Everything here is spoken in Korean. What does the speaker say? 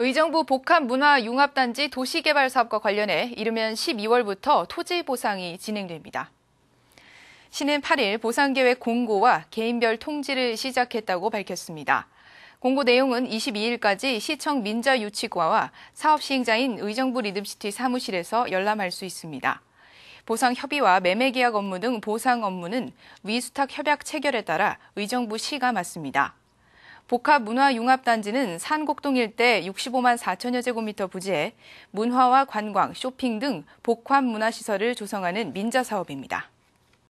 의정부 복합문화융합단지 도시개발 사업과 관련해 이르면 12월부터 토지 보상이 진행됩니다. 시는 8일 보상계획 공고와 개인별 통지를 시작했다고 밝혔습니다. 공고 내용은 22일까지 시청 민자유치과와 사업시행자인 의정부 리듬시티 사무실에서 열람할 수 있습니다. 보상 협의와 매매 계약 업무 등 보상 업무는 위수탁 협약 체결에 따라 의정부 시가 맡습니다. 복합문화융합단지는 산곡동 일대 65만 4천여 제곱미터 부지에 문화와 관광, 쇼핑 등 복합문화시설을 조성하는 민자사업입니다.